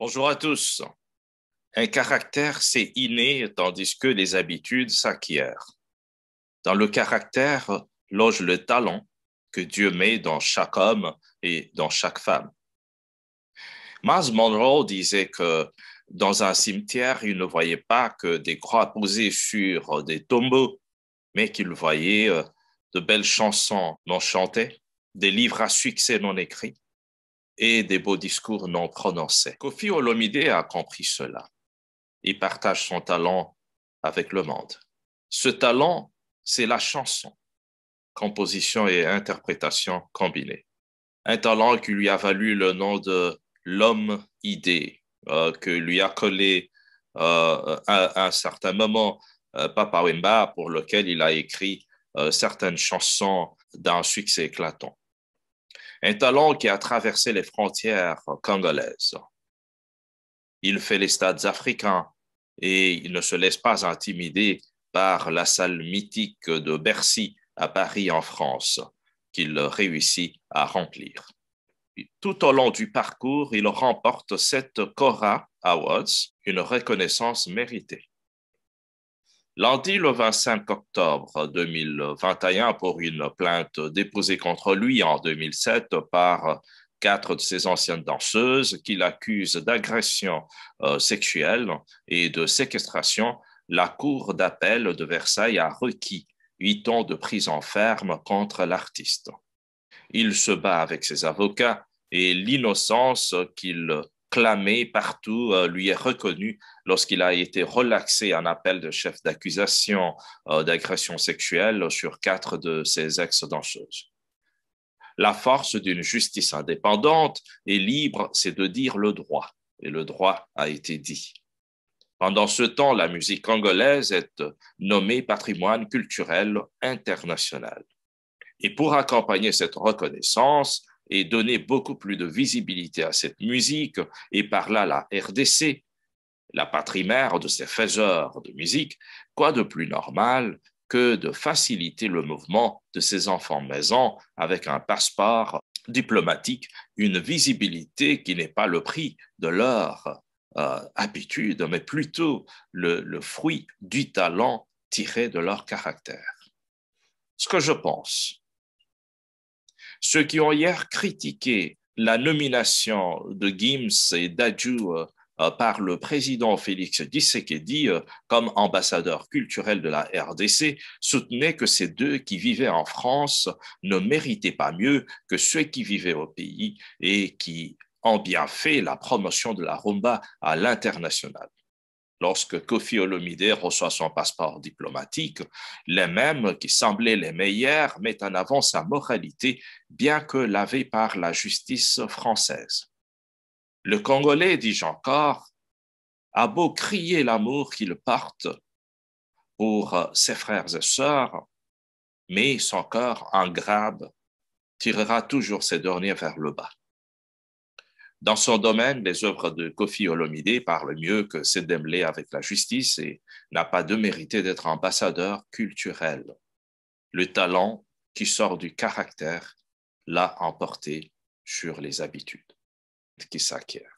Bonjour à tous. Un caractère, c'est inné, tandis que les habitudes s'acquièrent. Dans le caractère loge le talent que Dieu met dans chaque homme et dans chaque femme. Mars Monroe disait que dans un cimetière, il ne voyait pas que des croix posées sur des tombeaux, mais qu'il voyait euh, de belles chansons non chantées, des livres à succès non écrits, et des beaux discours non prononcés. Kofi Olomide a compris cela. Il partage son talent avec le monde. Ce talent, c'est la chanson, composition et interprétation combinées. Un talent qui lui a valu le nom de l'homme idée, euh, que lui a collé à, euh, un certain moment euh, Papa Wemba, pour lequel il a écrit certaines chansons d'un succès éclatant un talent qui a traversé les frontières congolaises. Il fait les stades africains et il ne se laisse pas intimider par la salle mythique de Bercy à Paris en France, qu'il réussit à remplir. Tout au long du parcours, il remporte sept Cora Awards, une reconnaissance méritée. Lundi, le 25 octobre 2021, pour une plainte déposée contre lui en 2007 par quatre de ses anciennes danseuses qu'il accuse d'agression euh, sexuelle et de séquestration, la Cour d'appel de Versailles a requis huit ans de prison ferme contre l'artiste. Il se bat avec ses avocats et l'innocence qu'il clamé partout euh, lui est reconnu lorsqu'il a été relaxé en appel de chef d'accusation euh, d'agression sexuelle sur quatre de ses ex-danseuses. La force d'une justice indépendante et libre, c'est de dire le droit, et le droit a été dit. Pendant ce temps, la musique congolaise est nommée patrimoine culturel international. Et pour accompagner cette reconnaissance, et donner beaucoup plus de visibilité à cette musique et par là la RDC, la patrie de ces faiseurs de musique, quoi de plus normal que de faciliter le mouvement de ces enfants maisons avec un passeport diplomatique, une visibilité qui n'est pas le prix de leur euh, habitude, mais plutôt le fruit du talent tiré de leur caractère. Ce que je pense, ceux qui ont hier critiqué la nomination de Gims et d'Adju euh, euh, par le président Félix Tshisekedi euh, comme ambassadeur culturel de la RDC soutenaient que ces deux qui vivaient en France ne méritaient pas mieux que ceux qui vivaient au pays et qui ont bien fait la promotion de la rumba à l'international lorsque Kofi Olomide reçoit son passeport diplomatique, les mêmes qui semblaient les meilleurs mettent en avant sa moralité, bien que lavée par la justice française. Le Congolais, dis-je encore, a beau crier l'amour qu'il porte pour ses frères et sœurs, mais son cœur en grabe tirera toujours ses derniers vers le bas. Dans son domaine, les œuvres de Kofi Olomide parlent mieux que Sedemlé avec la justice et n'a pas de mérité d'être ambassadeur culturel. Le talent qui sort du caractère l'a emporté sur les habitudes qui s'acquièrent.